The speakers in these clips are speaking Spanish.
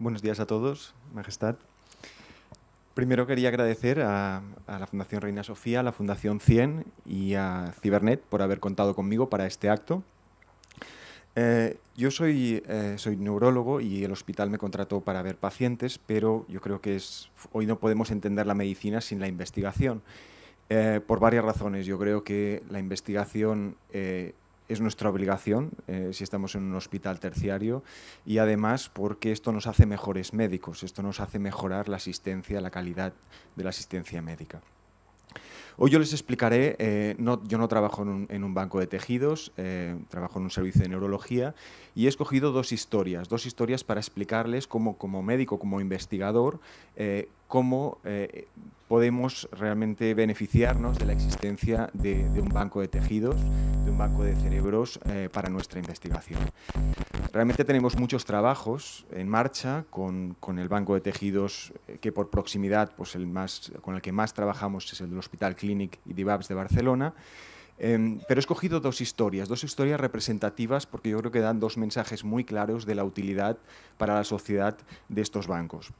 Buenos días a todos, Majestad. Primero quería agradecer a, la Fundación Reina Sofía, a la Fundación 100 y a Cibernet por haber contado conmigo para este acto. Eh, yo eh, soy, neurólogo y el hospital me contrató para ver pacientes, pero yo creo que es, hoy no podemos entender la medicina sin la investigación, eh, por varias razones. Yo creo que la investigación es nuestra obligación eh, si estamos en un hospital terciario y además porque esto nos hace mejores médicos, esto nos hace mejorar la asistencia, la calidad de la asistencia médica. Hoy yo les explicaré, eh, no, yo no trabajo en un, banco de tejidos, eh, trabajo en un servicio de neurología y he escogido dos historias, dos historias para explicarles cómo, como médico, como investigador, cómo eh, podemos realmente beneficiarnos de la existencia de, un banco de tejidos, de un banco de cerebros eh, para nuestra investigación. Realmente tenemos muchos trabajos en marcha con, el banco de tejidos eh, que por proximidad, pues el más, con el que más trabajamos es el del Hospital Clinic y Divabs de Barcelona, em, pero he escogido dos historias, dos historias representativas porque yo creo que dan dos mensajes muy claros de la utilidad para la sociedad de estos bancos.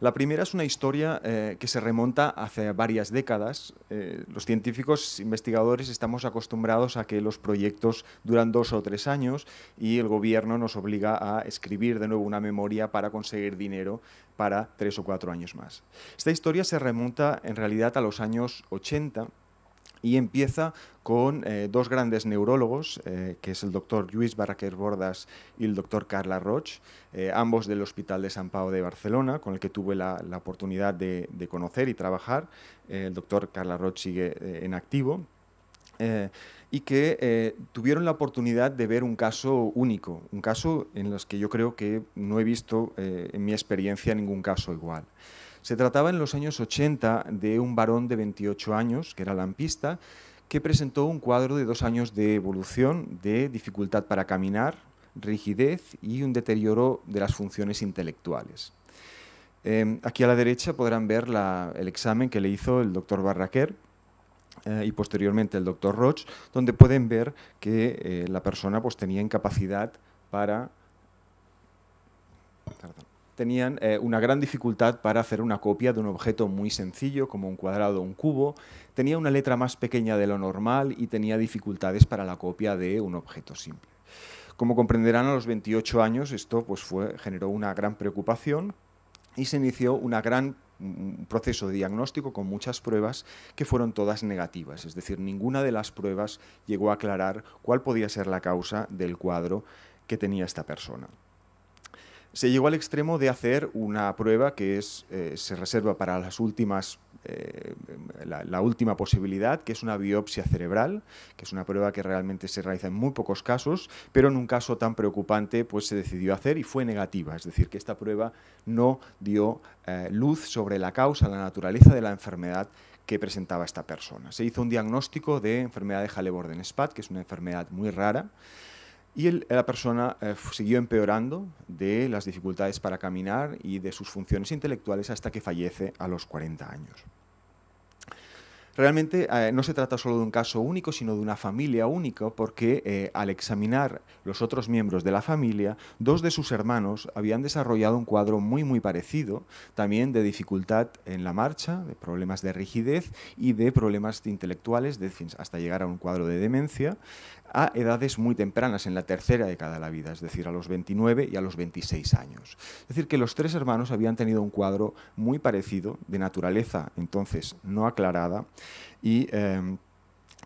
La primera es una historia eh, que se remonta hace varias décadas. Eh, los científicos investigadores estamos acostumbrados a que los proyectos duran dos o tres años y el gobierno nos obliga a escribir de nuevo una memoria para conseguir dinero para tres o cuatro años más. Esta historia se remonta en realidad a los años 80 y empieza con eh, dos grandes neurólogos, eh, que es el doctor Luis Barraquer Bordas y el doctor Carla Roch, eh, ambos del Hospital de San Pau de Barcelona, con el que tuve la, oportunidad de, conocer y trabajar. el doctor Carla Roch sigue en activo. y que tuvieron la oportunidad de ver un caso único, un caso en los que yo creo que no he visto en mi experiencia ningún caso igual. Se trataba en los años 80 de un varón de 28 años, que era lampista, que presentó un cuadro de dos años de evolución, de dificultad para caminar, rigidez y un deterioro de las funciones intelectuales. Em, aquí a la derecha podrán ver el examen que le hizo el doctor Barraquer eh, y posteriormente el doctor Roche, donde pueden ver que eh, la persona pues, tenía incapacidad para tenían eh, una gran dificultad para hacer una copia de un objeto muy sencillo, como un cuadrado o un cubo, tenía una letra más pequeña de lo normal y tenía dificultades para la copia de un objeto simple. Como comprenderán, a los 28 años esto pues, generó una gran preocupación y se inició un gran mm, proceso de diagnóstico con muchas pruebas que fueron todas negativas, es decir, ninguna de las pruebas llegó a aclarar cuál podía ser la causa del cuadro que tenía esta persona se llegó al extremo de hacer una prueba que es, eh, se reserva para las últimas, eh, la, última posibilidad, que es una biopsia cerebral, que es una prueba que realmente se realiza en muy pocos casos, pero en un caso tan preocupante pues se decidió hacer y fue negativa, es decir, que esta prueba no dio eh, luz sobre la causa, la naturaleza de la enfermedad que presentaba esta persona. Se hizo un diagnóstico de enfermedad de halle borden que es una enfermedad muy rara, y la persona eh, siguió empeorando de las dificultades para caminar y de sus funciones intelectuales hasta que fallece a los 40 años. Realmente eh, no se trata solo de un caso único, sino de una familia única, porque eh, al examinar los otros miembros de la familia, dos de sus hermanos habían desarrollado un cuadro muy muy parecido, también de dificultad en la marcha, de problemas de rigidez y de problemas intelectuales, hasta llegar a un cuadro de demencia, a edades muy tempranas, en la tercera década de la vida, es decir, a los 29 y a los 26 años. Es decir, que los tres hermanos habían tenido un cuadro muy parecido, de naturaleza entonces no aclarada y, eh,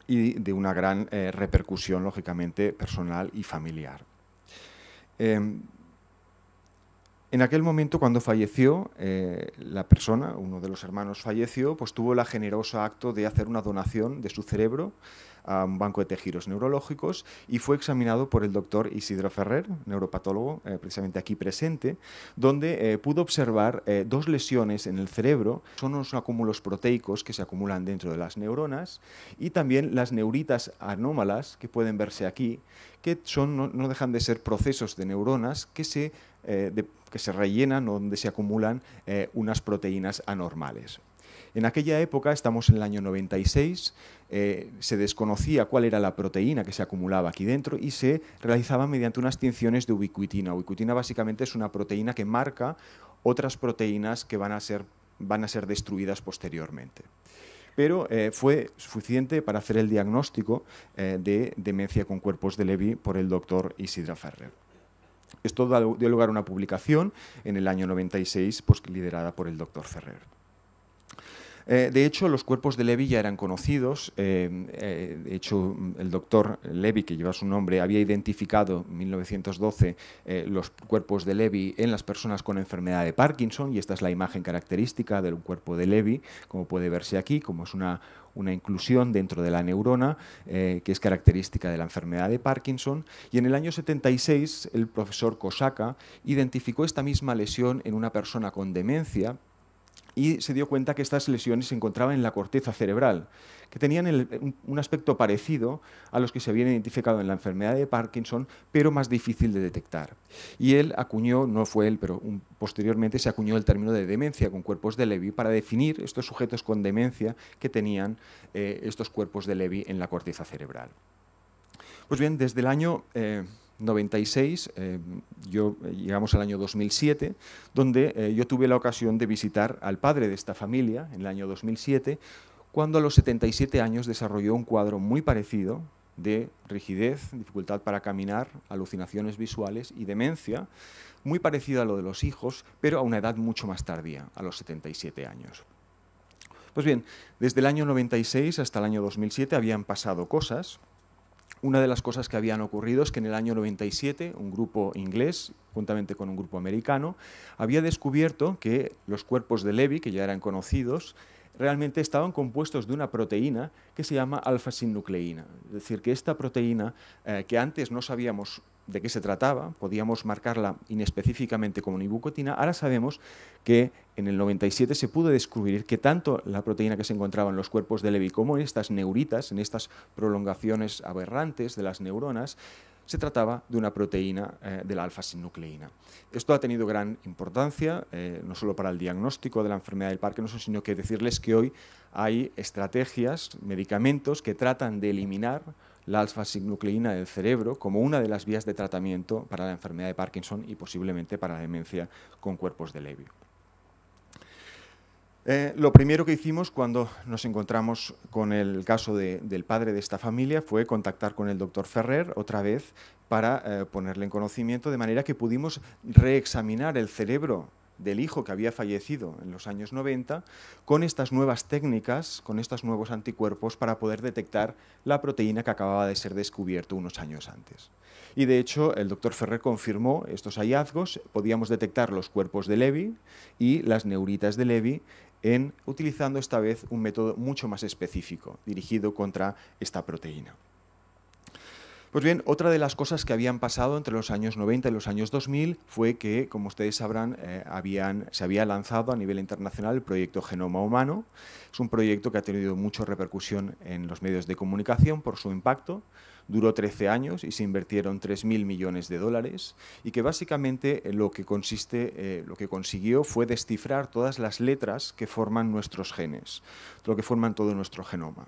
de una gran eh, repercusión, lógicamente, personal y familiar. Eh, en aquel momento, cuando falleció, la persona, uno de los hermanos falleció, pues tuvo el generoso acto de hacer una donación de su cerebro a un banco de tejidos neurológicos y fue examinado por el doctor Isidro Ferrer, neuropatólogo eh, precisamente aquí presente, donde eh, pudo observar eh, dos lesiones en el cerebro, son unos acúmulos proteicos que se acumulan dentro de las neuronas y también las neuritas anómalas que pueden verse aquí, que son, no, dejan de ser procesos de neuronas que se, que se rellenan o donde se acumulan unas proteínas anormales. En aquella época, estamos en el año 96, eh, se desconocía cuál era la proteína que se acumulaba aquí dentro y se realizaba mediante unas tinciones de ubiquitina. Ubiquitina básicamente es una proteína que marca otras proteínas que van a ser, van a ser destruidas posteriormente. Pero eh, fue suficiente para hacer el diagnóstico eh, de demencia con cuerpos de Levy por el doctor Isidra Ferrer. Esto dio lugar a una publicación en el año 96, pues, liderada por el doctor Ferrer. Eh, de hecho, los cuerpos de Levy ya eran conocidos. Eh, eh, de hecho, el doctor Levy, que lleva su nombre, había identificado en 1912 los cuerpos de Levy en las personas con enfermedad de Parkinson, y esta es la imagen característica del cuerpo de Levy, como puede verse aquí, como es una, inclusión dentro de la neurona que es característica de la enfermedad de Parkinson. Y en el año 76 el profesor Kosaka identificó esta misma lesión en una persona con demencia y se dio cuenta que estas lesiones se encontraban en la corteza cerebral, que tenían un, aspecto parecido a los que se habían identificado en la enfermedad de Parkinson, pero más difícil de detectar. Y él acuñó, no fue él, pero posteriormente se acuñó el término de demencia con cuerpos de Levy para definir estos sujetos con demencia que tenían eh, estos cuerpos de Levy en la corteza cerebral. Pues bien, desde el año... Eh, 96, eh, yo, eh, llegamos al año 2007, donde eh, yo tuve la ocasión de visitar al padre de esta familia en el año 2007, cuando a los 77 años desarrolló un cuadro muy parecido de rigidez, dificultad para caminar, alucinaciones visuales y demencia, muy parecido a lo de los hijos, pero a una edad mucho más tardía, a los 77 años. Pues bien, desde el año 96 hasta el año 2007 habían pasado cosas, una de las cosas que habían ocurrido es que en el año 97 un grupo inglés, juntamente con un grupo americano, había descubierto que los cuerpos de Levy, que ya eran conocidos, realmente estaban compuestos de una proteína que se llama alfa-sinucleína. Es decir, que esta proteína, eh, que antes no sabíamos de qué se trataba, podíamos marcarla inespecíficamente como nibucotina, ahora sabemos que en el 97 se pudo descubrir que tanto la proteína que se encontraba en los cuerpos de Levy como en estas neuritas, en estas prolongaciones aberrantes de las neuronas, se trataba de una proteína eh, de la alfa-sinucleína. Esto ha tenido gran importancia, eh, no solo para el diagnóstico de la enfermedad del Parkinson, sino que decirles que hoy hay estrategias, medicamentos que tratan de eliminar la alfa-sinucleína del cerebro como una de las vías de tratamiento para la enfermedad de Parkinson y posiblemente para la demencia con cuerpos de Levy. Eh, lo primero que hicimos cuando nos encontramos con el caso del padre de esta familia fue contactar con el doctor Ferrer otra vez para eh, ponerle en conocimiento, de manera que pudimos reexaminar el cerebro del hijo que había fallecido en los años 90 con estas nuevas técnicas, con estos nuevos anticuerpos para poder detectar la proteína que acababa de ser descubierto unos años antes. Y de hecho, el doctor Ferrer confirmó estos hallazgos, podíamos detectar los cuerpos de Levy y las neuritas de Levy en, utilizando esta vez un método mucho más específico, dirigido contra esta proteína. Pues bien, otra de las cosas que habían pasado entre los años 90 y los años 2000 fue que, como ustedes sabrán, eh, se había lanzado a nivel internacional el proyecto Genoma Humano. Es un proyecto que ha tenido mucha repercusión en los medios de comunicación por su impacto. Duró 13 años y se invirtieron 3.000 millones de dólares y que básicamente eh, lo que, consiste, eh, lo que consiguió fue descifrar todas las letras que forman nuestros genes, lo que forman todo nuestro genoma.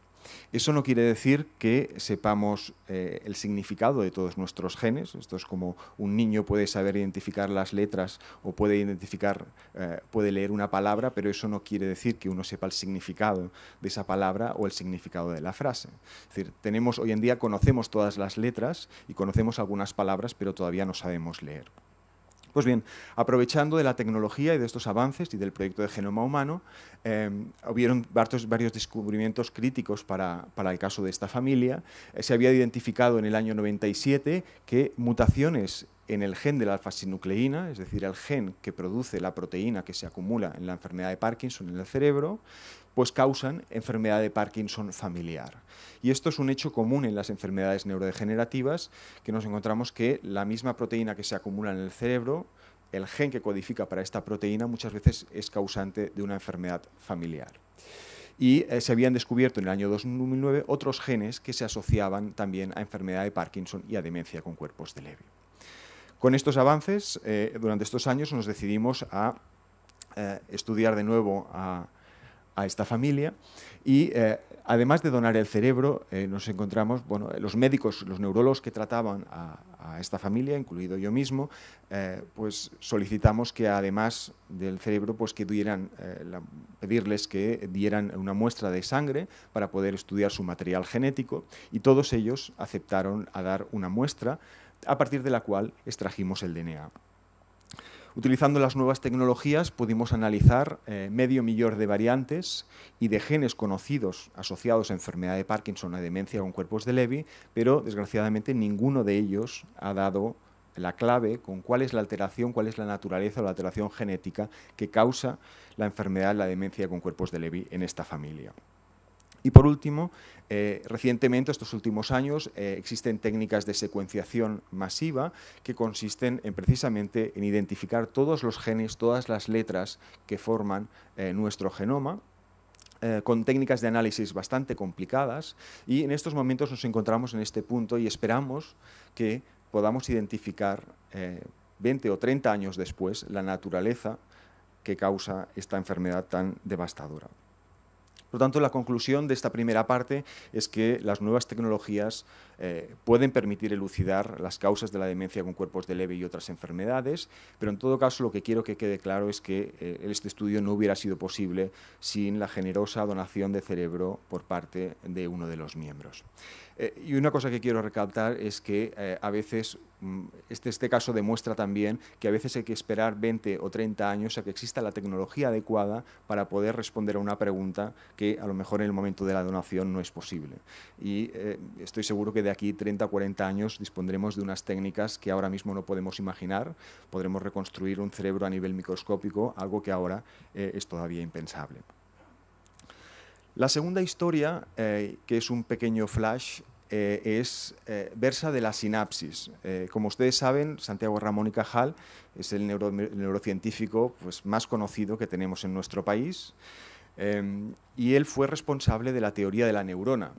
Eso no quiere decir que sepamos eh, el significado de todos nuestros genes. Esto es como un niño puede saber identificar las letras o puede identificar, eh, puede leer una palabra, pero eso no quiere decir que uno sepa el significado de esa palabra o el significado de la frase. Es decir, tenemos hoy en día conocemos todas las letras y conocemos algunas palabras, pero todavía no sabemos leer. Pues bien, aprovechando de la tecnología y de estos avances y del proyecto de genoma humano, em, hubieron varios, descubrimientos críticos para, el caso de esta familia. Eh, se había identificado en el año 97 que mutaciones en el gen de la alfa-sinucleína, es decir, el gen que produce la proteína que se acumula en la enfermedad de Parkinson en el cerebro, pues causan enfermedad de Parkinson familiar. Y esto es un hecho común en las enfermedades neurodegenerativas, que nos encontramos que la misma proteína que se acumula en el cerebro, el gen que codifica para esta proteína muchas veces es causante de una enfermedad familiar. Y eh, se habían descubierto en el año 2009 otros genes que se asociaban también a enfermedad de Parkinson y a demencia con cuerpos de Levy. Con estos avances, eh, durante estos años nos decidimos a eh, estudiar de nuevo a a esta familia y eh, además de donar el cerebro, eh, nos encontramos, bueno, eh, los médicos, los neurólogos que trataban a, esta familia, incluido yo mismo, pues solicitamos que además del cerebro, pues que dieran, pedirles que dieran una muestra de sangre para poder estudiar su material genético y todos ellos aceptaron a dar una muestra a partir de la cual extrajimos el DNA. Utilizando las nuevas tecnologías pudimos analizar eh, medio millón de variantes y de genes conocidos asociados a enfermedad de Parkinson o demencia con cuerpos de Levy, pero desgraciadamente ninguno de ellos ha dado la clave con cuál es la alteración, cuál es la naturaleza o la alteración genética que causa la enfermedad, la demencia con cuerpos de Levy en esta familia. Y por último, eh, recientemente, estos últimos años, eh, existen técnicas de secuenciación masiva que consisten en precisamente en identificar todos los genes, todas las letras que forman eh, nuestro genoma con técnicas de análisis bastante complicadas y en estos momentos nos encontramos en este punto y esperamos que podamos identificar 20 o 30 años después la naturaleza que causa esta enfermedad tan devastadora. Por lo tanto, la conclusión de esta primera parte es que las nuevas tecnologías eh, pueden permitir elucidar las causas de la demencia con cuerpos de leve y otras enfermedades, pero en todo caso lo que quiero que quede claro es que eh, este estudio no hubiera sido posible sin la generosa donación de cerebro por parte de uno de los miembros. Eh, y una cosa que quiero recalcar es que a veces mm, este, este caso demuestra también que a veces hay que esperar 20 o 30 años a que exista la tecnología adecuada para poder responder a una pregunta a lo mejor en el momento de la donación no es posible. Y eh, estoy seguro que de aquí 30 o 40 años dispondremos de unas técnicas que ahora mismo no podemos imaginar, podremos reconstruir un cerebro a nivel microscópico, algo que ahora eh, es todavía impensable. La segunda historia, eh, que es un pequeño flash, es versa de la sinapsis. como ustedes saben, Santiago Ramón y Cajal es el neurocientífico pues, más conocido que tenemos en nuestro país. Em, y él fue responsable de la teoría de la neurona.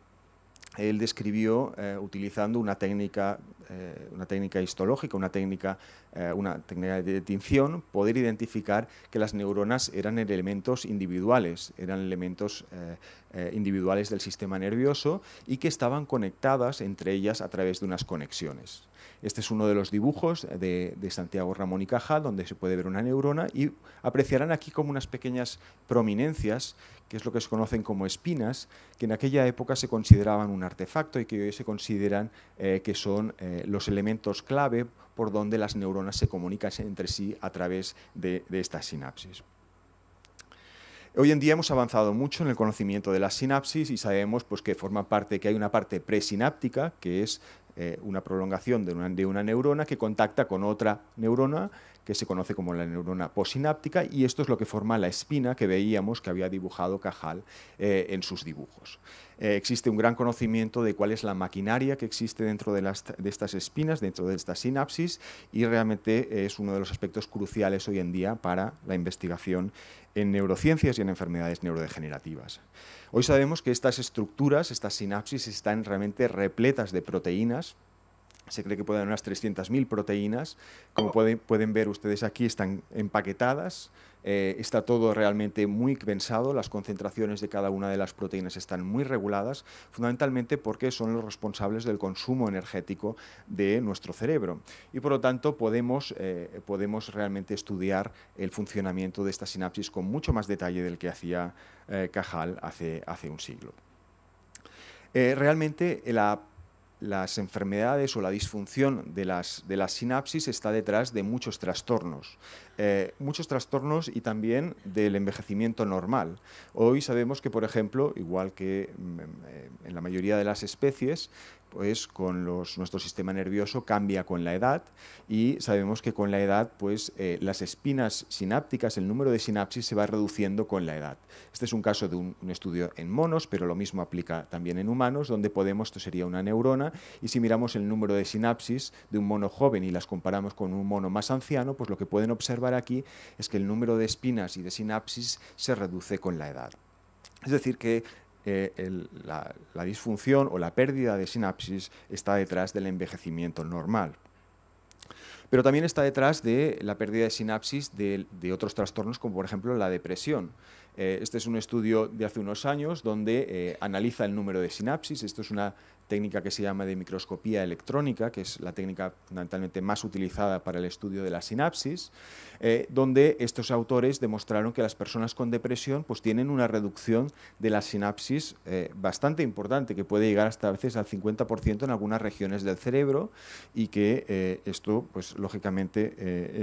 Él describió, eh, utilizando una técnica eh, una técnica histológica, una técnica, eh, una técnica de detinción, poder identificar que las neuronas eran elementos individuales, eran elementos eh, individuales del sistema nervioso y que estaban conectadas entre ellas a través de unas conexiones. Este es uno de los dibujos de, de Santiago Ramón y Cajal, donde se puede ver una neurona y apreciarán aquí como unas pequeñas prominencias, que es lo que se conocen como espinas, que en aquella época se consideraban un artefacto y que hoy se consideran que son eh, los elementos clave por donde las neuronas se comunican entre sí a través de, esta estas sinapsis. Hoy en día hemos avanzado mucho en el conocimiento de las sinapsis y sabemos pues, que forma parte, que hay una parte presináptica, que es eh, una prolongación de una, de una, neurona que contacta con otra neurona que se conoce como la neurona posináptica, y esto es lo que forma la espina que veíamos que había dibujado Cajal eh, en sus dibujos. Eh, existe un gran conocimiento de cuál es la maquinaria que existe dentro de, de estas espinas, dentro de estas sinapsis, y realmente es uno de los aspectos cruciales hoy en día para la investigación en neurociencias y en enfermedades neurodegenerativas. Hoy sabemos que estas estructuras, estas sinapsis, están realmente repletas de proteínas, se cree que pueden haber unas 300.000 proteínas. Como pueden, pueden ver ustedes aquí, están empaquetadas. Eh, está todo realmente muy pensado, las concentraciones de cada una de las proteínas están muy reguladas, fundamentalmente porque son los responsables del consumo energético de nuestro cerebro. Y por lo tanto podemos, eh, podemos realmente estudiar el funcionamiento de esta sinapsis con mucho más detalle del que hacía eh, Cajal hace, hace un siglo. realmente la las enfermedades o la disfunción de las, de sinapsis está detrás de muchos trastornos. Eh, muchos trastornos y también del envejecimiento normal. Hoy sabemos que, por ejemplo, igual que mm, eh, en la mayoría de las especies, pues con los, nuestro sistema nervioso cambia con la edad y sabemos que con la edad pues eh, las espinas sinápticas, el número de sinapsis se va reduciendo con la edad. Este es un caso de un, un, estudio en monos, pero lo mismo aplica también en humanos, donde podemos, esto sería una neurona, y si miramos el número de sinapsis de un mono joven y las comparamos con un mono más anciano, pues lo que pueden observar aquí es que el número de espinas y de sinapsis se reduce con la edad. Es decir, que la, disfunción o la pérdida de sinapsis está detrás del envejecimiento normal pero también está detrás de la pérdida de sinapsis de, otros trastornos, como por ejemplo la depresión. Eh, este es un estudio de hace unos años donde eh, analiza el número de sinapsis. Esto es una técnica que se llama de microscopía electrónica, que es la técnica fundamentalmente más utilizada para el estudio de la sinapsis, eh, donde estos autores demostraron que las personas con depresión pues, tienen una reducción de la sinapsis eh, bastante importante, que puede llegar hasta a veces al 50% en algunas regiones del cerebro y que eh, esto, pues, lógicamente,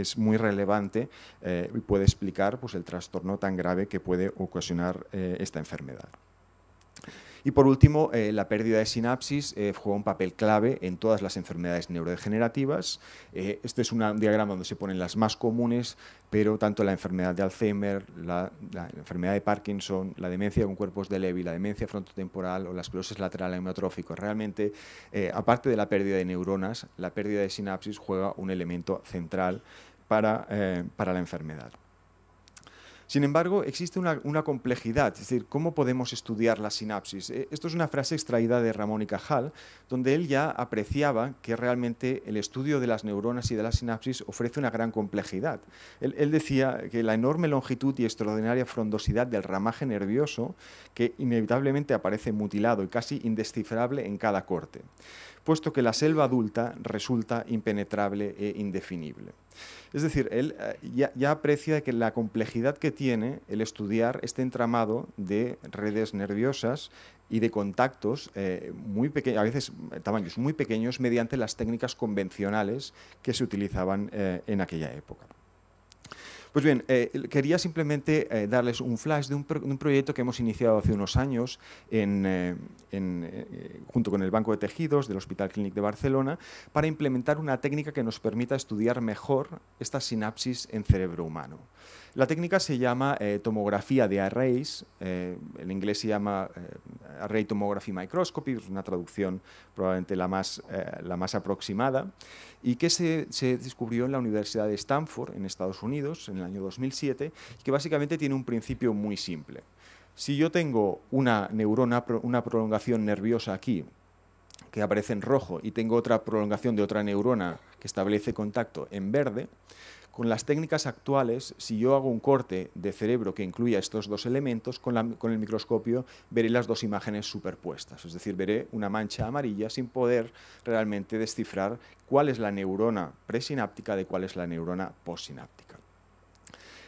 es muy relevante y puede explicar pues, el trastorno tan grave que puede ocasionar esta enfermedad. Y por último, eh, la pérdida de sinapsis eh, juega un papel clave en todas las enfermedades neurodegenerativas. Eh, este es un diagrama donde se ponen las más comunes, pero tanto la enfermedad de Alzheimer, la, enfermedad de Parkinson, la demencia con cuerpos de Levy, la demencia frontotemporal o las esclerosis lateral hematrófico, realmente, aparte de la pérdida de neuronas, la pérdida de sinapsis juega un elemento central para la enfermedad. Sin embargo, existe una, complejidad, es decir, ¿cómo podemos estudiar la sinapsis? Eh, esto es una frase extraída de Ramón y Cajal, donde él ya apreciaba que realmente el estudio de las neuronas y de la sinapsis ofrece una gran complejidad. Él, él decía que la enorme longitud y extraordinaria frondosidad del ramaje nervioso, que inevitablemente aparece mutilado y casi indescifrable en cada corte puesto que la selva adulta resulta impenetrable e indefinible. Es decir, él eh, ya, aprecia que la complejidad que tiene el estudiar este entramado de redes nerviosas y de contactos eh, muy pequeños, a veces eh, tamaños muy pequeños, mediante las técnicas convencionales que se utilizaban en aquella época. Pues bien, eh, quería simplemente eh, darles un flash de un, proyecto que hemos iniciado hace unos años eh, junto con el Banco de Tejidos del Hospital Clínic de Barcelona para implementar una técnica que nos permita estudiar mejor esta sinapsis en cerebro humano. La técnica se llama eh, tomografía de arrays, eh, en inglés se llama eh, Array Tomography Microscopy, es una traducción probablemente la más, la más aproximada, y que se, descubrió en la Universidad de Stanford, en Estados Unidos, en el año 2007, y que básicamente tiene un principio muy simple. Si yo tengo una neurona, una prolongación nerviosa aquí, que aparece en rojo, y tengo otra prolongación de otra neurona que establece contacto en verde, con las técnicas actuales, si yo hago un corte de cerebro que incluya estos dos elementos, con, el microscopio veré las dos imágenes superpuestas, es decir, veré una mancha amarilla sin poder realmente descifrar cuál es la neurona presináptica de cuál es la neurona postsináptica.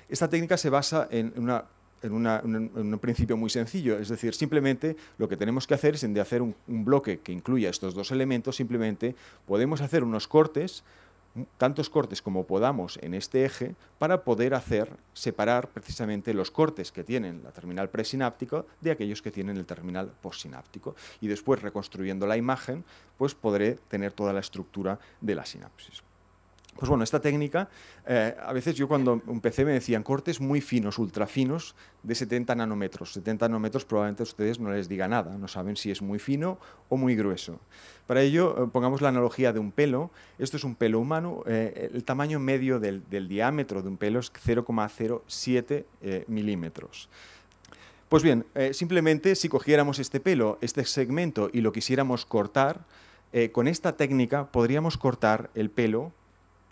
Esta técnica se basa en un principio muy sencillo. Es decir, simplemente lo que tenemos que hacer es, en de hacer un bloque que incluya estos dos elementos, simplemente podemos hacer unos cortes tantos cortes como podamos en este eje para poder hacer separar precisamente los cortes que tienen la terminal presináptica de aquellos que tienen el terminal postsináptico. Y después, reconstruyendo la imagen, pues podré tener toda la estructura de la sinapsis. Pues bueno, esta técnica, eh, a veces yo cuando empecé me decían cortes muy finos, ultra finos, de 70 nanómetros. 70 nanómetros probablemente a ustedes no les diga nada, no saben si es muy fino o muy grueso. Para ello, eh, pongamos la analogía de un pelo. Esto es un pelo humano. Eh, el tamaño medio del, del, diámetro de un pelo es 0,07 milímetros. Pues bien, simplemente si cogiéramos este pelo, este segmento, y lo quisiéramos cortar, con esta técnica podríamos cortar el pelo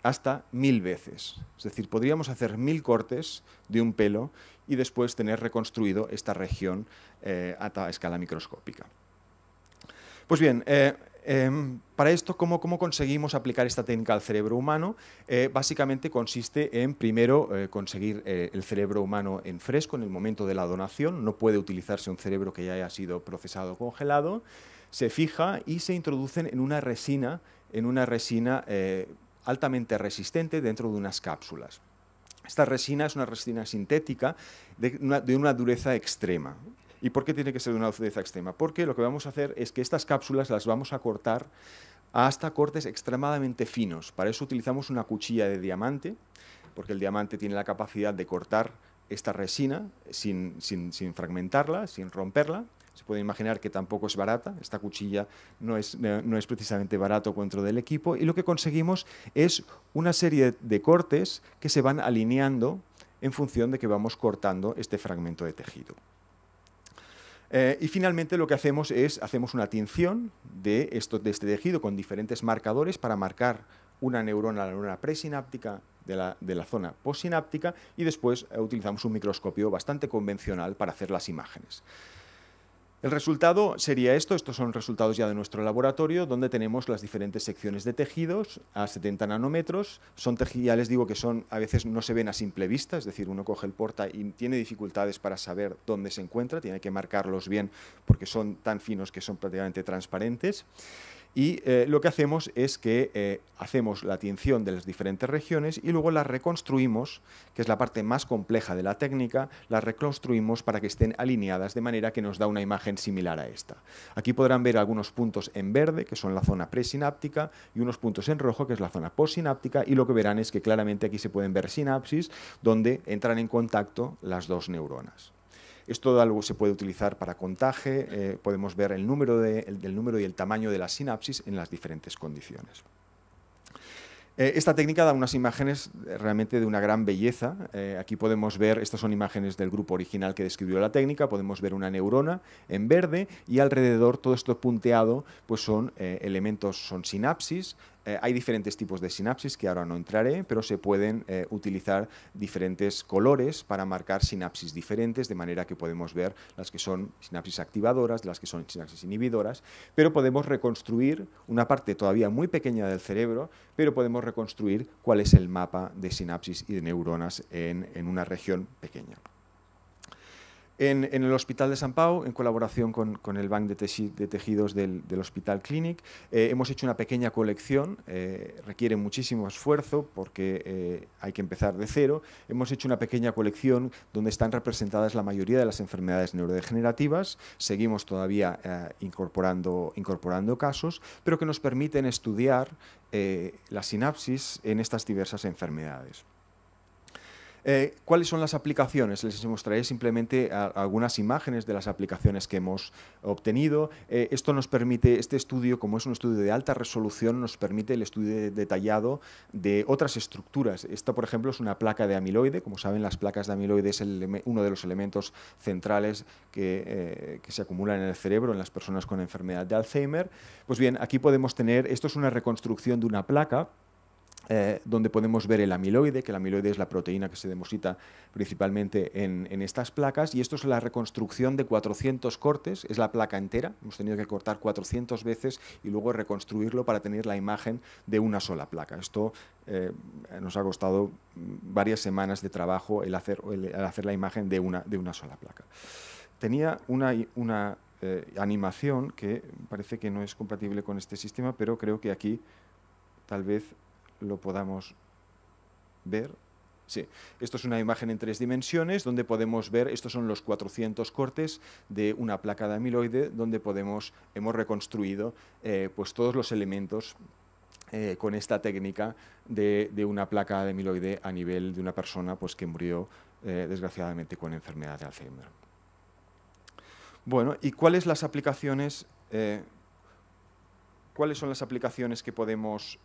hasta mil veces. Es decir, podríamos hacer mil cortes de un pelo y después tener reconstruido esta región eh, a escala microscópica. Pues bien, eh, em, para esto, ¿cómo, conseguimos aplicar esta técnica al cerebro humano? Eh, básicamente consiste en, primero, conseguir el cerebro humano en fresco en el momento de la donación. No puede utilizarse un cerebro que ya haya sido procesado o congelado. Se fija y se introducen en una resina, en una resina altamente resistente dentro de unas cápsulas. Esta resina es una resina sintética de una, dureza extrema. ¿Y por qué tiene que ser de una dureza extrema? Porque lo que vamos a hacer es que estas cápsulas las vamos a cortar hasta cortes extremadamente finos. Para eso utilizamos una cuchilla de diamante, porque el diamante tiene la capacidad de cortar esta resina sin, sin fragmentarla, sin romperla. Se puede imaginar que tampoco es barata, esta cuchilla no es, eh, precisamente barato dentro del equipo, y lo que conseguimos es una serie de cortes que se van alineando en función de que vamos cortando este fragmento de tejido. Eh, y finalmente lo que hacemos es, hacemos una tinción de, este tejido con diferentes marcadores para marcar una neurona, la neurona presináptica de la, zona postsináptica y después eh, utilizamos un microscopio bastante convencional para hacer las imágenes. El resultado sería esto, estos son resultados ya de nuestro laboratorio, donde tenemos las diferentes secciones de tejidos a 70 nanómetros, son ya les digo que son, a veces no se ven a simple vista, es decir, uno coge el porta y tiene dificultades para saber dónde se encuentra, tiene que marcarlos bien porque son tan finos que son prácticamente transparentes y eh, lo que hacemos es que eh, hacemos la tinción de las diferentes regiones y luego las reconstruimos, que es la parte más compleja de la técnica, las reconstruimos para que estén alineadas de manera que nos da una imagen similar a esta. Aquí podrán ver algunos puntos en verde, que son la zona presináptica, y unos puntos en rojo, que es la zona postsináptica, y lo que verán es que claramente aquí se pueden ver sinapsis, donde entran en contacto las dos neuronas. Esto algo se puede utilizar para contaje, eh, podemos ver el número, número y el tamaño de la sinapsis en las diferentes condiciones eh, esta técnica da unas imágenes eh, realmente de una gran belleza. aquí podemos ver, estas son imágenes del grupo original que describió la técnica, podemos ver una neurona en verde y alrededor todo esto punteado pues son elementos, son sinapsis, eh, hay diferentes tipos de sinapsis que ahora no entraré, pero se pueden eh, utilizar diferentes colores para marcar sinapsis diferentes, de manera que podemos ver las que son sinapsis activadoras, las que son sinapsis inhibidoras, pero podemos reconstruir una parte todavía muy pequeña del cerebro, pero podemos reconstruir cuál es el mapa de sinapsis y de neuronas en una región pequeña en, el Hospital de San Pau, en colaboración con, el Banco de, Tejidos del, Hospital Clinic. Eh, hemos hecho una pequeña colección, eh, requiere muchísimo esfuerzo porque eh, hay que empezar de cero. Hemos hecho una pequeña colección donde están representadas la mayoría de las enfermedades neurodegenerativas. Seguimos todavía incorporando, incorporando casos, pero que nos permiten estudiar la sinapsis en estas diversas enfermedades. Eh, ¿Cuáles son las aplicaciones? Les mostraré simplemente algunas imágenes de las aplicaciones que hemos obtenido. Eh, esto nos permite, este estudio, como es un estudio de alta resolución, nos permite el estudio detallado de otras estructuras. Esta, por ejemplo, es una placa de amiloide. Como saben, las placas de amiloide es uno de los elementos centrales eh, que se acumulan en el cerebro en las personas con enfermedad de Alzheimer. Pues bien, aquí podemos tener, esto es una reconstrucción de una placa eh, donde podemos ver el amiloide, que el amiloide es la proteína que se deposita principalmente en, estas placas, y esto es la reconstrucción de 400 cortes, es la placa entera, hemos tenido que cortar 400 veces y luego reconstruirlo para tener la imagen de una sola placa. Esto eh, nos ha costado varias semanas de trabajo el hacer, hacer la imagen de una, de una sola placa. Tenía una, una eh, animación que parece que no es compatible con este sistema, pero creo que aquí tal vez lo podamos ver. Sí, esto es una imagen en tres dimensiones donde podemos ver, estos son los 400 cortes de una placa de amiloide donde podemos, hemos reconstruido eh, pues todos los elementos eh, con esta técnica de, una placa de amiloide a nivel de una persona pues, que murió eh, desgraciadamente con enfermedad de Alzheimer. Bueno, ¿y cuáles las aplicaciones? ¿Cuáles son las aplicaciones que podemos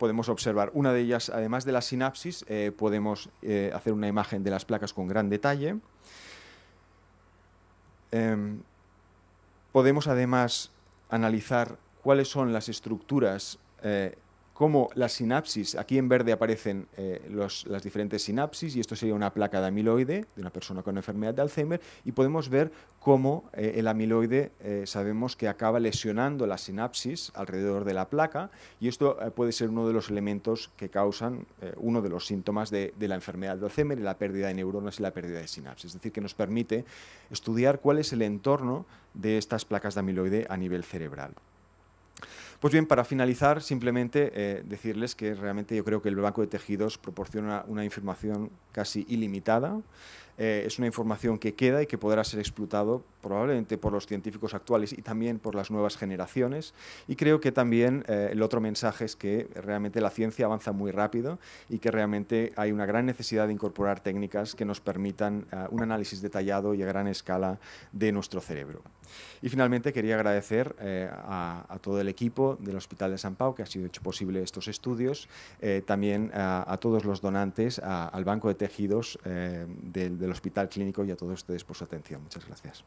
podemos observar. Una de ellas, además de la sinapsis, eh, podemos eh, hacer una imagen de las placas con gran detalle. Em, podemos además analizar cuáles son las estructuras eh, cómo las sinapsis, aquí en verde aparecen eh, las diferentes sinapsis y esto sería una placa de amiloide de una persona con enfermedad de Alzheimer y podemos ver cómo eh, el amiloide eh, sabemos que acaba lesionando la sinapsis alrededor de la placa y esto puede ser uno de los elementos que causan uno de los síntomas de, la enfermedad de Alzheimer la pérdida de neuronas y la pérdida de sinapsis. Es decir, que nos permite estudiar cuál es el entorno de estas placas de amiloide a nivel cerebral. Pues bien, para finalizar, simplemente eh, decirles que realmente yo creo que el Banco de Tejidos proporciona una información casi ilimitada. Eh, es una información que queda y que podrá ser explotado probablemente por los científicos actuales y también por las nuevas generaciones. Y creo que también eh, el otro mensaje es que realmente la ciencia avanza muy rápido y que realmente hay una gran necesidad de incorporar técnicas que nos permitan eh, un análisis detallado y a gran escala de nuestro cerebro. Y finalmente quería agradecer a, todo el equipo del Hospital de San Pau que ha sido hecho posible estos estudios, también a, todos los donantes, al Banco de Tejidos del al Hospital Clínico y a todos ustedes por su atención. Muchas gracias.